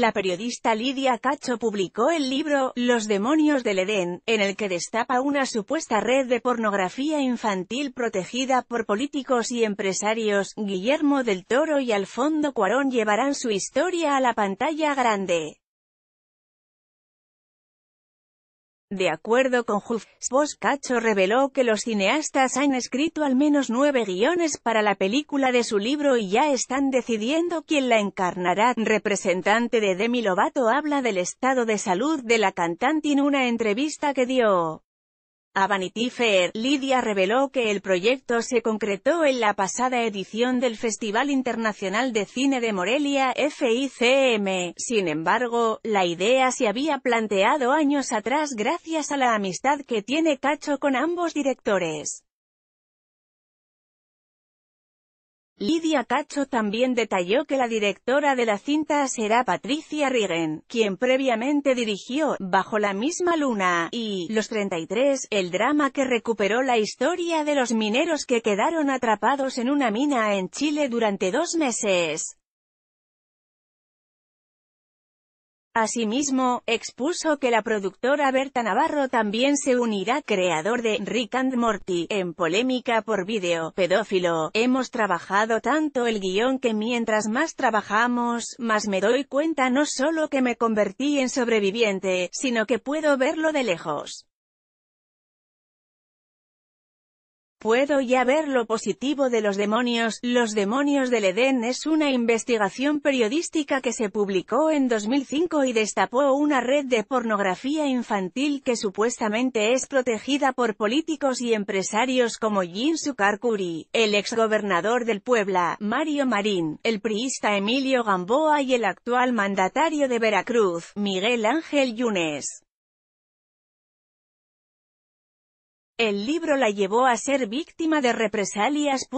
La periodista Lidia Cacho publicó el libro, Los demonios del Edén, en el que destapa una supuesta red de pornografía infantil protegida por políticos y empresarios, Guillermo del Toro y Alfondo Cuarón llevarán su historia a la pantalla grande. De acuerdo con Huff, Cacho reveló que los cineastas han escrito al menos nueve guiones para la película de su libro y ya están decidiendo quién la encarnará. Representante de Demi Lovato habla del estado de salud de la cantante en una entrevista que dio. A Vanity Fair, Lidia reveló que el proyecto se concretó en la pasada edición del Festival Internacional de Cine de Morelia, FICM. Sin embargo, la idea se había planteado años atrás gracias a la amistad que tiene Cacho con ambos directores. Lidia Cacho también detalló que la directora de la cinta será Patricia Rigen, quien previamente dirigió Bajo la misma luna y Los 33, el drama que recuperó la historia de los mineros que quedaron atrapados en una mina en Chile durante dos meses. Asimismo, expuso que la productora Berta Navarro también se unirá, creador de Rick and Morty, en polémica por vídeo, pedófilo, hemos trabajado tanto el guión que mientras más trabajamos, más me doy cuenta no solo que me convertí en sobreviviente, sino que puedo verlo de lejos. Puedo ya ver lo positivo de los demonios. Los demonios del Edén es una investigación periodística que se publicó en 2005 y destapó una red de pornografía infantil que supuestamente es protegida por políticos y empresarios como Jim Sukarkuri, el exgobernador del Puebla, Mario Marín, el priista Emilio Gamboa y el actual mandatario de Veracruz, Miguel Ángel Yunes. El libro la llevó a ser víctima de represalias.